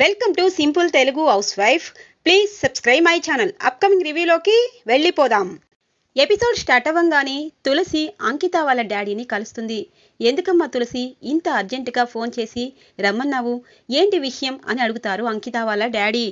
welcome to simple Telugu house wife please subscribe my channel upcoming రివ్యూలోకి వెళ్ళిపోదాం episode start అవ్వంగానే తులసి అంకిత వాళ్ళ డాడీని కలుస్తుంది ఎందుకమ్మా తులసి ఇంత అర్జెంటుగా ఫోన్ చేసి రమ్మన్నావు ఏంటి విషయం అని అడుగుతారు అంకిత వాళ్ళ డాడీ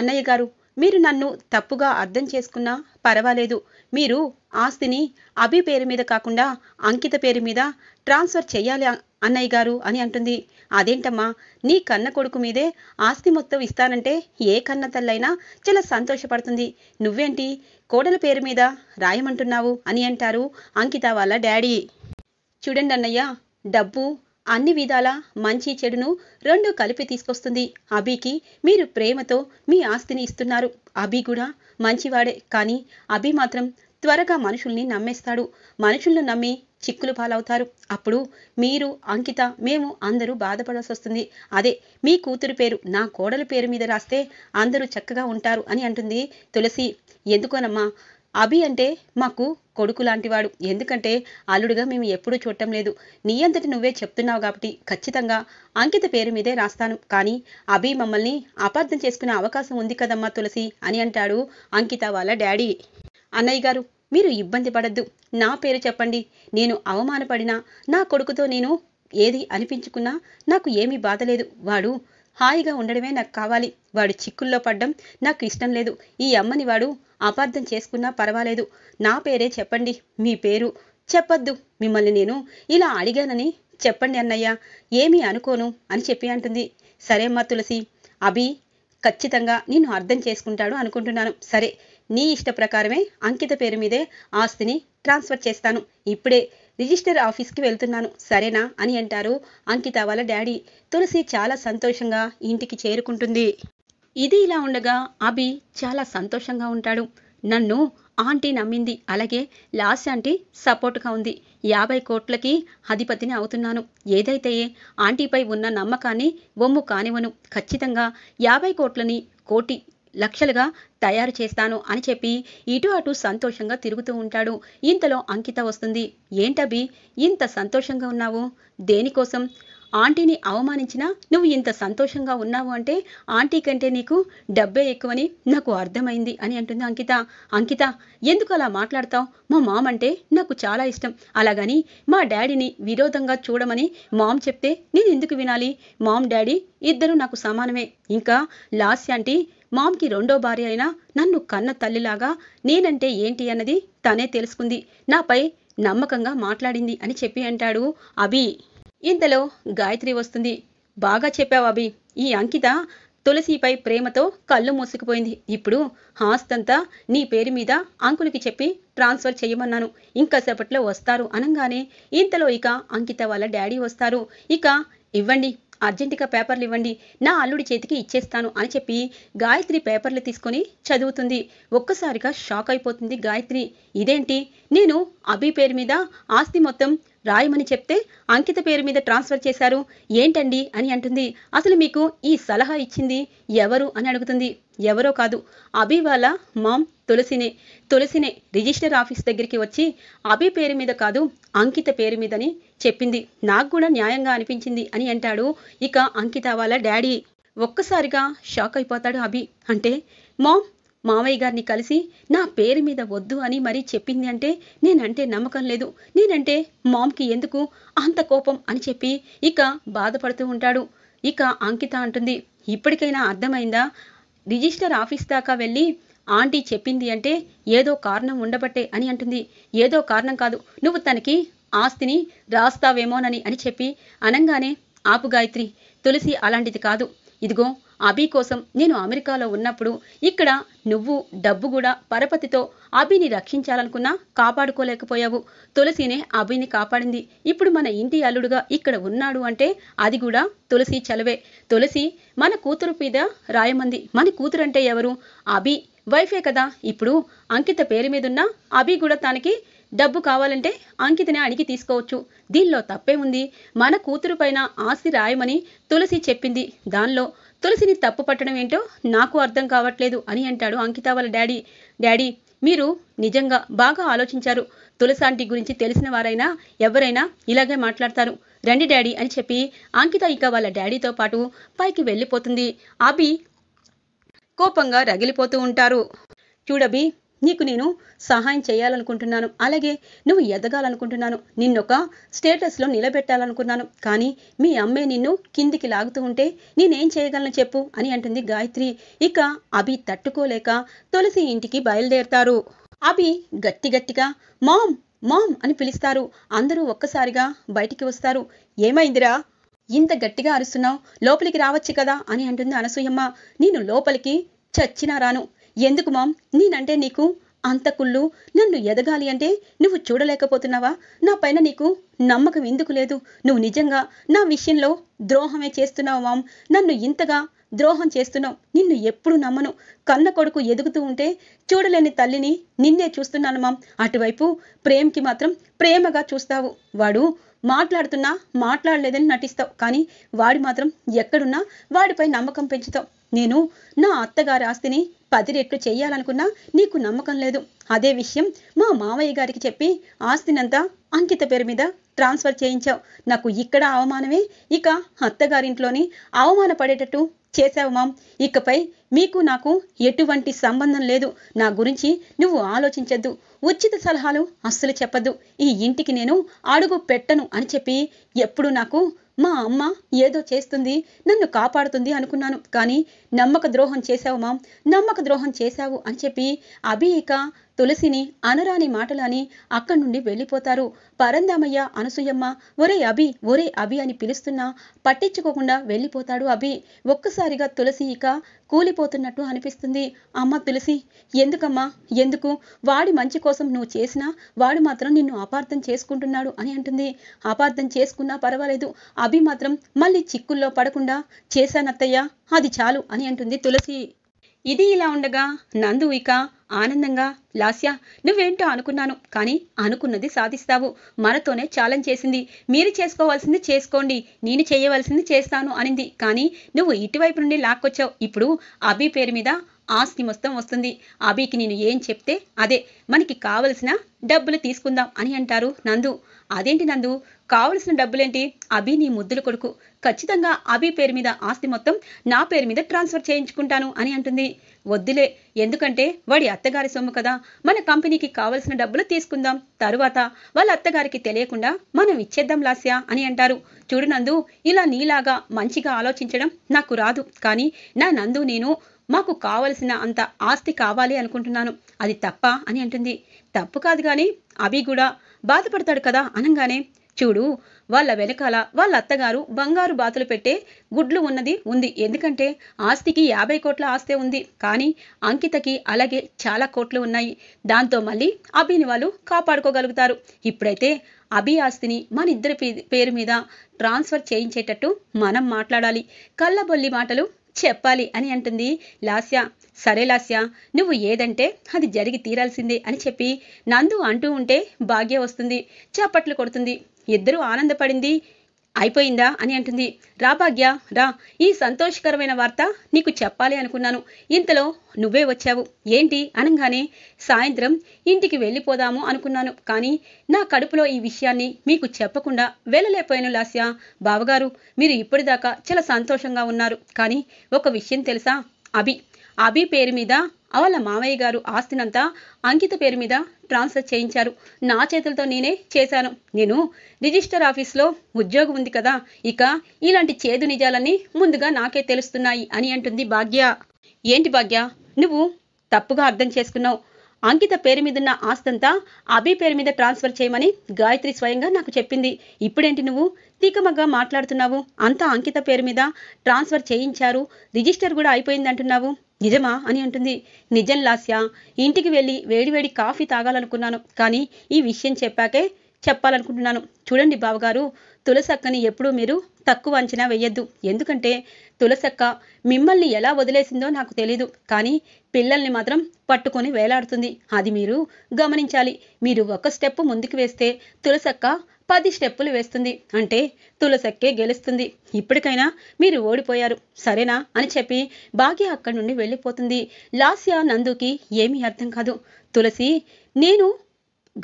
అన్నయ్య గారు మీరు నన్ను తప్పుగా అర్థం చేసుకున్నా పర్వాలేదు మీరు ఆస్తిని అభి పేరు మీద కాకుండా అంకిత పేరు మీద ట్రాన్స్ఫర్ చేయాలి అన్నయ్య గారు అని అంటుంది అదేంటమ్మా నీ కన్న కొడుకు మీదే ఆస్తి మొత్తం ఇస్తానంటే ఏ కన్న తల్లైనా చాలా సంతోషపడుతుంది నువ్వేంటి కోడల పేరు మీద రాయమంటున్నావు అని అంటారు అంకిత వాళ్ళ డాడీ చూడండి అన్నయ్య డబ్బు అన్ని విధాల మంచి చెడును రెండు కలిపి తీసుకొస్తుంది అభికి మీరు ప్రేమతో మీ ఆస్తిని ఇస్తున్నారు అభి కూడా మంచివాడే కానీ అభి మాత్రం త్వరగా మనుషుల్ని నమ్మేస్తాడు మనుషులను నమ్మి చిక్కులు పాలవుతారు అప్పుడు మీరు అంకిత మేము అందరూ బాధపడాల్సి వస్తుంది అదే మీ కూతురు పేరు నా కోడలి పేరు మీద రాస్తే అందరూ చక్కగా ఉంటారు అని అంటుంది తులసి ఎందుకోనమ్మా అభి అంటే మాకు కొడుకు లాంటివాడు ఎందుకంటే అల్లుడుగా మేము ఎప్పుడూ చూడటం లేదు నీ అంతటి నువ్వే చెప్తున్నావు కాబట్టి ఖచ్చితంగా అంకిత పేరు మీదే రాస్తాను కానీ అభి మమ్మల్ని అపార్థం చేసుకునే అవకాశం ఉంది కదమ్మా తులసి అని అంటాడు అంకిత వాళ్ళ డాడీ అన్నయ్య గారు మీరు ఇబ్బంది పడద్దు నా పేరు చెప్పండి నేను అవమానపడినా నా కొడుకుతో నేను ఏది అనిపించుకున్నా నాకు ఏమీ బాధ లేదు వాడు హాయిగా ఉండడమే నాకు కావాలి వాడు చిక్కుల్లో పడ్డం నాకు ఇష్టం లేదు ఈ అమ్మని వాడు అపార్థం చేసుకున్నా పర్వాలేదు నా పేరే చెప్పండి మీ పేరు చెప్పద్దు మిమ్మల్ని నేను ఇలా అడిగానని చెప్పండి అన్నయ్య ఏమీ అనుకోను అని చెప్పి అంటుంది సరే అమ్మ తులసి అభి ఖచ్చితంగా నేను అర్థం చేసుకుంటాడు అనుకుంటున్నాను సరే నీ ఇష్ట ప్రకారమే అంకిత పేరు మీదే ఆస్తిని ట్రాన్స్ఫర్ చేస్తాను ఇప్పుడే రిజిస్టర్ ఆఫీస్కి వెళ్తున్నాను సరేనా అని అంటారు అంకిత వాళ్ళ డాడీ తులసి చాలా సంతోషంగా ఇంటికి చేరుకుంటుంది ఇది ఇలా ఉండగా అభి చాలా సంతోషంగా ఉంటాడు నన్ను ఆంటీ నమ్మింది అలాగే లాస్ ఆంటీ సపోర్ట్గా ఉంది యాభై కోట్లకి అధిపతిని అవుతున్నాను ఏదైతే ఆంటీపై ఉన్న నమ్మకాన్ని బొమ్ము కానివను ఖచ్చితంగా యాభై కోట్లని కోటి లక్షలుగా తయారు చేస్తాను అని చెప్పి ఇటు అటు సంతోషంగా తిరుగుతూ ఉంటాడు ఇంతలో అంకిత వస్తుంది ఏంటబి ఇంత సంతోషంగా ఉన్నావు దేనికోసం ఆంటీని అవమానించినా నువ్వు ఇంత సంతోషంగా ఉన్నావు అంటే ఆంటీ కంటే నీకు డబ్బే ఎక్కువని నాకు అర్థమైంది అని అంటుంది అంకిత అంకిత ఎందుకు అలా మాట్లాడతావు మా మామ్ అంటే నాకు చాలా ఇష్టం అలాగని మా డాడీని విరోధంగా చూడమని మామ్ చెప్తే నేను ఎందుకు వినాలి మామ్ డాడీ ఇద్దరు నాకు సమానమే ఇంకా లాస్ ఆంటీ మామ్కి రెండో భార్య అయినా నన్ను కన్న తల్లిలాగా నేనంటే ఏంటి అన్నది తనే తెలుసుకుంది నాపై నమ్మకంగా మాట్లాడింది అని చెప్పి అంటాడు అభి ఇంతలో గాయత్రి వస్తుంది బాగా చెప్పావు అభి ఈ అంకిత తులసిపై ప్రేమతో కళ్ళు మూసుకుపోయింది ఇప్పుడు హాస్తంతా నీ పేరు మీద అంకుల్కి చెప్పి ట్రాన్స్ఫర్ చేయమన్నాను ఇంకా సేపట్లో వస్తారు అనగానే ఇంతలో ఇక అంకిత వాళ్ళ డాడీ వస్తారు ఇక ఇవ్వండి అర్జెంటుగా పేపర్లు ఇవ్వండి నా అల్లుడి చేతికి ఇచ్చేస్తాను అని చెప్పి గాయత్రి పేపర్లు తీసుకొని చదువుతుంది ఒక్కసారిగా షాక్ అయిపోతుంది గాయత్రి ఇదేంటి నేను అభి పేరు మీద ఆస్తి మొత్తం రాయమని చెప్తే అంకిత పేరు మీద ట్రాన్స్ఫర్ చేశారు ఏంటండి అని అంటుంది అసలు మీకు ఈ సలహా ఇచ్చింది ఎవరు అని అడుగుతుంది ఎవరో కాదు అభి వాళ్ళ మామ్ తులసినే తులసినే రిజిస్టర్ ఆఫీస్ దగ్గరికి వచ్చి అభి పేరు మీద కాదు అంకిత పేరు మీదని చెప్పింది నాకు కూడా న్యాయంగా అనిపించింది అని అంటాడు ఇక అంకిత వాళ్ళ డాడీ ఒక్కసారిగా షాక్ అయిపోతాడు అభి అంటే మామ్ మావయ్య గారిని కలిసి నా పేరు మీద వద్దు అని మరీ చెప్పింది అంటే నేనంటే నమ్మకం లేదు నేనంటే మామ్కి ఎందుకు అంత కోపం అని చెప్పి ఇక బాధపడుతూ ఉంటాడు ఇక అంకిత అంటుంది ఇప్పటికైనా అర్థమైందా రిజిస్టర్ ఆఫీస్ దాకా వెళ్ళి ఆంటీ చెప్పింది అంటే ఏదో కారణం ఉండబట్టే అని అంటుంది ఏదో కారణం కాదు నువ్వు తనకి ఆస్తిని రాస్తావేమోనని అని చెప్పి అనంగానే ఆపు గాయత్రి తులసి అలాంటిది కాదు ఇదిగో అభి కోసం నేను అమెరికాలో ఉన్నప్పుడు ఇక్కడ నువ్వు డబ్బు కూడా పరపతితో అభిని రక్షించాలనుకున్నా కాపాడుకోలేకపోయావు తులసినే అభిని కాపాడింది ఇప్పుడు మన ఇంటి అల్లుడుగా ఇక్కడ ఉన్నాడు అంటే అది కూడా తులసి చలవే తులసి మన కూతురు మీద రాయమంది మన కూతురంటే ఎవరు అభి వైఫే కదా ఇప్పుడు అంకిత పేరు మీదున్న అభి కూడా తనకి డబ్బు కావాలంటే అంకితనే అడిగి తీసుకోవచ్చు దీనిలో తప్పే ఉంది మన కూతురు పైన ఆస్తి రాయమని తులసి చెప్పింది దానిలో తులసిని తప్పు పట్టడం ఏంటో నాకు అర్థం కావట్లేదు అని అంటాడు అంకిత వాళ్ళ డాడీ డాడీ మీరు నిజంగా బాగా ఆలోచించారు తులసాంటి గురించి తెలిసిన వారైనా ఎవరైనా ఇలాగే మాట్లాడతారు రండి డాడీ అని చెప్పి అంకిత ఇక వాళ్ళ డాడీతో పాటు పైకి వెళ్ళిపోతుంది అభి కోపంగా రగిలిపోతూ ఉంటారు చూడబి నీకు నేను సహాయం చేయాలనుకుంటున్నాను అలాగే నువ్వు ఎదగాలనుకుంటున్నాను నిన్నొక స్టేటస్లో నిలబెట్టాలనుకున్నాను కానీ మీ అమ్మే నిన్ను కిందికి లాగుతూ ఉంటే నేనేం చేయగలను చెప్పు అని అంటుంది గాయత్రి ఇక అభి తట్టుకోలేక తులసి ఇంటికి బయలుదేరతారు అభి గట్టి గట్టిగా మామ్ మామ్ అని పిలుస్తారు అందరూ ఒక్కసారిగా బయటికి వస్తారు ఏమైందిరా ఇంత గట్టిగా అరుస్తున్నావు లోపలికి రావచ్చు కదా అని అంటుంది అనసూయమ్మ నేను లోపలికి చచ్చినా రాను ఎందుకు మామ్ నేనంటే నీకు అంత కుళ్ళు నన్ను ఎదగాలి అంటే నువ్వు చూడలేకపోతున్నావా నా పైన నీకు నమ్మకం ఎందుకు లేదు నువ్వు నిజంగా నా విషయంలో ద్రోహమే చేస్తున్నావు మామ్ నన్ను ఇంతగా ద్రోహం చేస్తున్నావు నిన్ను ఎప్పుడు నమ్మను కన్న కొడుకు ఎదుగుతూ ఉంటే చూడలేని తల్లిని నిన్నే చూస్తున్నాను మామ్ అటువైపు ప్రేమ్కి మాత్రం ప్రేమగా చూస్తావు వాడు మాట్లాడుతున్నా మాట్లాడలేదని నటిస్తావు కానీ వాడు మాత్రం ఎక్కడున్నా వాడిపై నమ్మకం పెంచుతావు నేను నా అత్తగారి ఆస్తిని పది రెట్లు చేయాలనుకున్నా నీకు నమ్మకం లేదు అదే విషయం మా మావయ్య గారికి చెప్పి ఆస్తినంతా అంకిత పేరు మీద ట్రాన్స్ఫర్ చేయించావు నాకు ఇక్కడ అవమానమే ఇక అత్తగారింట్లోని అవమానపడేటట్టు చేశావు మామ్ ఇకపై మీకు నాకు ఎటువంటి సంబంధం లేదు నా గురించి నువ్వు ఆలోచించద్దు ఉచిత సలహాలు అస్సలు చెప్పద్దు ఈ ఇంటికి నేను అడుగు పెట్టను అని చెప్పి ఎప్పుడు నాకు మా అమ్మ ఏదో చేస్తుంది నన్ను కాపాడుతుంది అనుకున్నాను కానీ నమ్మక ద్రోహం చేశావు మామ్ నమ్మక ద్రోహం చేశావు అని చెప్పి అభి ఇక తులసిని అనరాని మాటలని అక్కడి నుండి వెళ్ళిపోతారు పరందామయ్య అనసూయమ్మ ఒరే అభి ఒరే అభి అని పిలుస్తున్నా పట్టించుకోకుండా వెళ్ళిపోతాడు అభి ఒక్కసారిగా తులసి ఇక కూలిపోతున్నట్టు అనిపిస్తుంది అమ్మ తులసి ఎందుకమ్మా ఎందుకు వాడి మంచి కోసం నువ్వు చేసినా వాడు మాత్రం నిన్ను అపార్థం చేసుకుంటున్నాడు అని అంటుంది అపార్థం చేసుకున్నా పర్వాలేదు అభి మాత్రం మళ్ళీ చిక్కుల్లో పడకుండా చేశానత్తయ్యా అది చాలు అని అంటుంది తులసి ఇది ఇలా ఉండగా నందు ఇక ఆనందంగా లాస్య నువ్వేంటో అనుకున్నాను కానీ అనుకున్నది సాధిస్తావు మనతోనే ఛాలెంజ్ చేసింది మీరు చేసుకోవాల్సింది చేసుకోండి నేను చేయవలసింది చేస్తాను అనింది కానీ నువ్వు ఇటువైపు నుండి లాక్కొచ్చావు ఇప్పుడు అభి పేరు మీద ఆస్తి మొత్తం వస్తుంది అభికి నేను ఏం చెప్తే అదే మనకి కావలసిన డబ్బులు తీసుకుందాం అని అంటారు నందు అదేంటి నందు కావలసిన డబ్బులేంటి అభి నీ ముద్దుల కొడుకు ఖచ్చితంగా అభి పేరు మీద ఆస్తి మొత్తం నా పేరు మీద ట్రాన్స్ఫర్ చేయించుకుంటాను అని అంటుంది వద్దులే ఎందుకంటే వాడి అత్తగారి సొమ్ము కదా మన కంపెనీకి కావలసిన డబ్బులు తీసుకుందాం తరువాత వాళ్ళ అత్తగారికి తెలియకుండా మనం ఇచ్చేద్దాం లాస్యా అని అంటారు చూడు నందు ఇలా నీలాగా మంచిగా ఆలోచించడం నాకు రాదు కానీ నా నందు నేను మాకు కావలసిన అంత ఆస్తి కావాలి అనుకుంటున్నాను అది తప్ప అని అంటుంది తప్పు కాదు కానీ అభి కూడా బాధపడతాడు కదా అనంగానే చూడు వాళ్ళ వెనకాల వాళ్ళ అత్తగారు బంగారు బాతులు పెట్టే గుడ్లు ఉన్నది ఉంది ఎందుకంటే ఆస్తికి యాభై కోట్ల ఆస్తే ఉంది కానీ అంకితకి అలాగే చాలా కోట్లు ఉన్నాయి దాంతో మళ్ళీ అభిని వాళ్ళు కాపాడుకోగలుగుతారు ఇప్పుడైతే అభి ఆస్తిని మన ఇద్దరి పేరు మీద ట్రాన్స్ఫర్ చేయించేటట్టు మనం మాట్లాడాలి కళ్ళబొల్లి మాటలు చెప్పాలి అని అంటుంది లాస్య సరే లాస్య నువ్వు ఏదంటే అది జరిగి తీరాల్సిందే అని చెప్పి నందు అంటూ ఉంటే భాగ్య వస్తుంది చప్పట్లు కొడుతుంది ఇద్దరూ ఆనందపడింది అయిపోయిందా అని అంటుంది రా భాగ్య రా ఈ సంతోషకరమైన వార్త నీకు చెప్పాలి అనుకున్నాను ఇంతలో నువ్వే వచ్చావు ఏంటి అనగానే సాయంత్రం ఇంటికి వెళ్ళిపోదాము అనుకున్నాను కానీ నా కడుపులో ఈ విషయాన్ని మీకు చెప్పకుండా వెళ్ళలేకపోయాను లాస్య బావగారు మీరు ఇప్పటిదాకా చాలా సంతోషంగా ఉన్నారు కానీ ఒక విషయం తెలుసా అభి అభి పేరు మీద వాళ్ళ మావయ్య గారు ఆస్తినంతా అంకిత పేరు మీద ట్రాన్స్ఫర్ చేయించారు నా చేతులతో నేనే చేశాను నేను రిజిస్టర్ ఆఫీస్లో ఉద్యోగం ఉంది కదా ఇక ఇలాంటి చేదు నిజాలన్నీ ముందుగా నాకే తెలుస్తున్నాయి అని అంటుంది భాగ్య ఏంటి భాగ్య నువ్వు తప్పుగా అర్థం చేసుకున్నావు అంకిత పేరు మీద ఉన్న ఆస్తంతా అభి పేరు మీద ట్రాన్స్ఫర్ చేయమని గాయత్రి స్వయంగా నాకు చెప్పింది ఇప్పుడేంటి నువ్వు తీకమగ్గా మాట్లాడుతున్నావు అంతా అంకిత పేరు మీద ట్రాన్స్ఫర్ చేయించారు రిజిస్టర్ కూడా అయిపోయింది అంటున్నావు నిజమా అని అంటుంది నిజం లాస్య ఇంటికి వెళ్ళి వేడివేడి కాఫీ తాగాలనుకున్నాను కానీ ఈ విషయం చెప్పాకే చెప్పాలనుకుంటున్నాను చూడండి బావగారు తులసక్కని ఎప్పుడూ మీరు తక్కువ అంచనా వేయొద్దు ఎందుకంటే తులసక్క మిమ్మల్ని ఎలా వదిలేసిందో నాకు తెలీదు కానీ పిల్లల్ని మాత్రం పట్టుకొని వేలాడుతుంది అది మీరు గమనించాలి మీరు ఒక స్టెప్ ముందుకు వేస్తే తులసక్క పది స్టెప్పులు వేస్తుంది అంటే తులసక్కే గెలుస్తుంది ఇప్పటికైనా మీరు ఓడిపోయారు సరేనా అని చెప్పి భాగ్య అక్కడి నుండి వెళ్ళిపోతుంది లాస్య నందుకి ఏమీ అర్థం కాదు తులసి నేను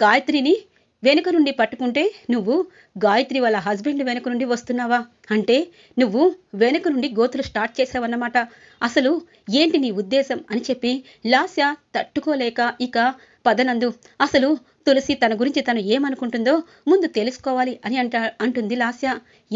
గాయత్రిని వెనుక నుండి పట్టుకుంటే నువ్వు గాయత్రి వాళ్ళ హస్బెండ్ వెనుక నుండి వస్తున్నావా అంటే నువ్వు వెనుక నుండి గోతులు స్టార్ట్ చేసావన్నమాట అసలు ఏంటి నీ ఉద్దేశం అని చెప్పి లాస్య తట్టుకోలేక ఇక పదనందు అసలు తులసి తన గురించి తను ఏమనుకుంటుందో ముందు తెలుసుకోవాలి అని అంట అంటుంది లాస్య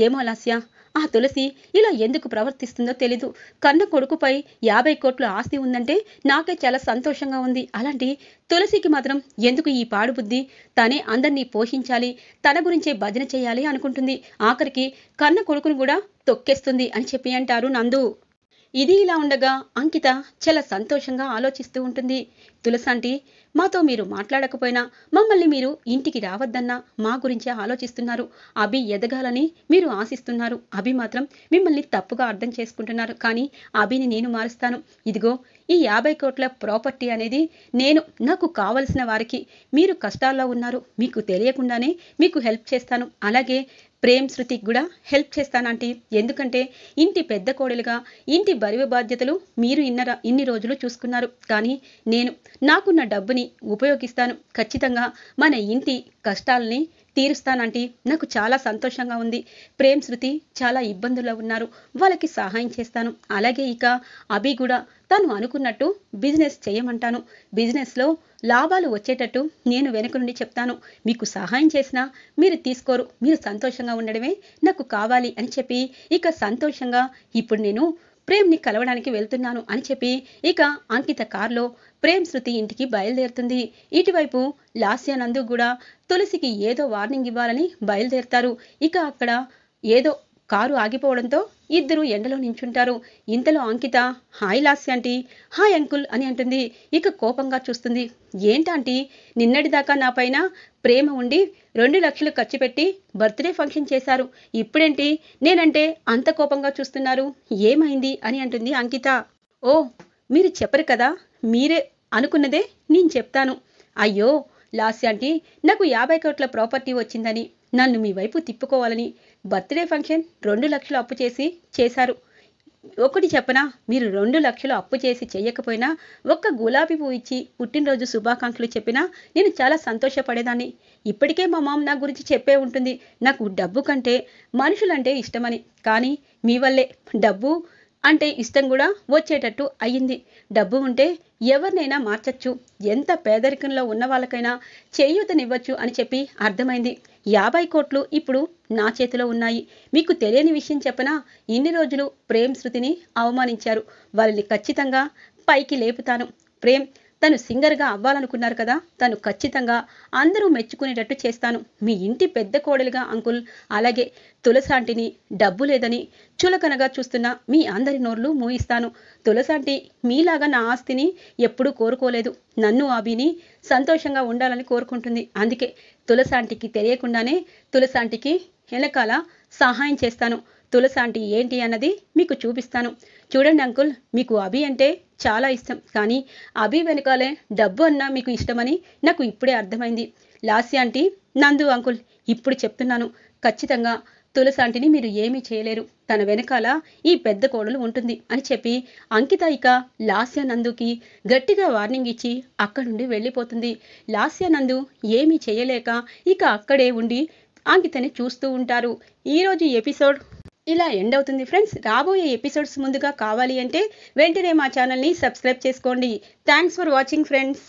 ఏమో లాస్య ఆ తులసి ఇలా ఎందుకు ప్రవర్తిస్తుందో తెలీదు కన్న కొడుకుపై యాభై కోట్ల ఆస్తి ఉందంటే నాకే చాలా సంతోషంగా ఉంది అలాంటి తులసికి మాత్రం ఎందుకు ఈ పాడుబుద్ధి తనే అందరినీ పోషించాలి తన గురించే భజన చేయాలి అనుకుంటుంది ఆఖరికి కన్న కొడుకును కూడా తొక్కేస్తుంది అని చెప్పి అంటారు నందు ఇది ఇలా ఉండగా అంకిత చాలా సంతోషంగా ఆలోచిస్తూ ఉంటుంది తులసాంటి మాతో మీరు మాట్లాడకపోయినా మమ్మల్ని మీరు ఇంటికి రావద్దన్నా మా గురించే ఆలోచిస్తున్నారు అభి ఎదగాలని మీరు ఆశిస్తున్నారు అభి మాత్రం మిమ్మల్ని తప్పుగా అర్థం చేసుకుంటున్నారు కానీ అభిని నేను మారుస్తాను ఇదిగో ఈ యాభై కోట్ల ప్రాపర్టీ అనేది నేను నాకు కావలసిన వారికి మీరు కష్టాల్లో ఉన్నారు మీకు తెలియకుండానే మీకు హెల్ప్ చేస్తాను అలాగే ప్రేమ్ శృతికి కూడా హెల్ప్ చేస్తానంటే ఎందుకంటే ఇంటి పెద్ద కోడలుగా ఇంటి బరివ బాధ్యతలు మీరు ఇన్నర ఇన్ని రోజులు చూసుకున్నారు కానీ నేను నాకున్న డబ్బుని ఉపయోగిస్తాను ఖచ్చితంగా మన ఇంటి కష్టాలని తీరుస్తానంటే నాకు చాలా సంతోషంగా ఉంది ప్రేమ్ శృతి చాలా ఇబ్బందుల్లో ఉన్నారు వాళ్ళకి సహాయం చేస్తాను అలాగే ఇక అభి కూడా తను అనుకున్నట్టు బిజినెస్ చేయమంటాను బిజినెస్లో లాభాలు వచ్చేటట్టు నేను వెనుక నుండి చెప్తాను మీకు సహాయం చేసినా మీరు తీసుకోరు మీరు సంతోషంగా ఉండడమే నాకు కావాలి అని చెప్పి ఇక సంతోషంగా ఇప్పుడు నేను ప్రేమ్ని కలవడానికి వెళ్తున్నాను అని చెప్పి ఇక అంకిత కారులో ప్రేమ్ శృతి ఇంటికి బయలుదేరుతుంది ఇటువైపు లాస్యానందు కూడా తులసికి ఏదో వార్నింగ్ ఇవ్వాలని బయలుదేరుతారు ఇక అక్కడ ఏదో కారు ఆగిపోవడంతో ఇద్దరు ఎండలో నించుంటారు ఇంతలో Ankita hi Lasya aunty hi uncle అని అంటుంది ఇక కోపంగా చూస్తుంది ఏంటంటీ నిన్నటిదాకా నా పైన ప్రేమ ఉండి రెండు లక్షలు ఖర్చు పెట్టి బర్త్డే ఫంక్షన్ చేశారు ఇప్పుడేంటి నేనంటే అంత కోపంగా చూస్తున్నారు ఏమైంది అని అంటుంది అంకిత ఓ మీరు చెప్పరు కదా మీరే అనుకున్నదే నేను చెప్తాను అయ్యో లాస్యాంటీ నాకు యాభై కోట్ల ప్రాపర్టీ వచ్చిందని నన్ను మీ వైపు తిప్పుకోవాలని బర్త్డే ఫంక్షన్ రెండు లక్షలు అప్పు చేసి చేశారు ఒకటి చెప్పనా మీరు రెండు లక్షలు అప్పు చేసి చేయకపోయినా ఒక్క గులాబీ పువ్వు ఇచ్చి పుట్టినరోజు శుభాకాంక్షలు చెప్పినా నేను చాలా సంతోషపడేదాన్ని ఇప్పటికే మా మామ నా గురించి చెప్పే ఉంటుంది నాకు డబ్బు కంటే మనుషులంటే ఇష్టమని కానీ మీ వల్లే డబ్బు అంటే ఇష్టం కూడా వచ్చేటట్టు అయ్యింది డబ్బు ఉంటే ఎవరినైనా మార్చచ్చు ఎంత పేదరికంలో ఉన్న వాళ్ళకైనా చేయూతనివ్వచ్చు అని చెప్పి అర్థమైంది యాభై కోట్లు ఇప్పుడు నా చేతిలో ఉన్నాయి మీకు తెలియని విషయం చెప్పనా ఇన్ని రోజులు ప్రేమ్ శృతిని అవమానించారు వాళ్ళని ఖచ్చితంగా పైకి లేపుతాను ప్రేమ్ తను సింగర్గా అవ్వాలనుకున్నారు కదా తను ఖచ్చితంగా అందరూ మెచ్చుకునేటట్టు చేస్తాను మీ ఇంటి పెద్ద కోడలుగా అంకుల్ అలాగే తులసాంటిని డబ్బు లేదని చులకనగా చూస్తున్న మీ అందరి నోర్లు మూయిస్తాను తులసాంటి మీలాగా నా ఆస్తిని ఎప్పుడూ కోరుకోలేదు నన్ను అభిని సంతోషంగా ఉండాలని కోరుకుంటుంది అందుకే తులసాంటికి తెలియకుండానే తులసాంటికి వెనకాల సహాయం చేస్తాను అంటే ఏంటి అన్నది మీకు చూపిస్తాను చూడండి అంకుల్ మీకు అభి అంటే చాలా ఇష్టం కానీ అభి వెనకాలే డబ్బు అన్నా మీకు ఇష్టమని నాకు ఇప్పుడే అర్థమైంది లాస్య ఆంటీ నందు అంకుల్ ఇప్పుడు చెప్తున్నాను ఖచ్చితంగా తులసాంటిని మీరు ఏమీ చేయలేరు తన వెనకాల ఈ పెద్ద కోడలు ఉంటుంది అని చెప్పి అంకిత ఇక లాస్య నందుకి గట్టిగా వార్నింగ్ ఇచ్చి అక్కడి నుండి వెళ్ళిపోతుంది లాస్య నందు ఏమీ చేయలేక ఇక అక్కడే ఉండి అంకితని చూస్తూ ఉంటారు ఈరోజు ఎపిసోడ్ ఇలా ఎండ్ అవుతుంది ఫ్రెండ్స్ రాబోయే ఎపిసోడ్స్ ముందుగా కావాలి అంటే వెంటనే మా ఛానల్ని సబ్స్క్రైబ్ చేసుకోండి థ్యాంక్స్ ఫర్ వాచింగ్ ఫ్రెండ్స్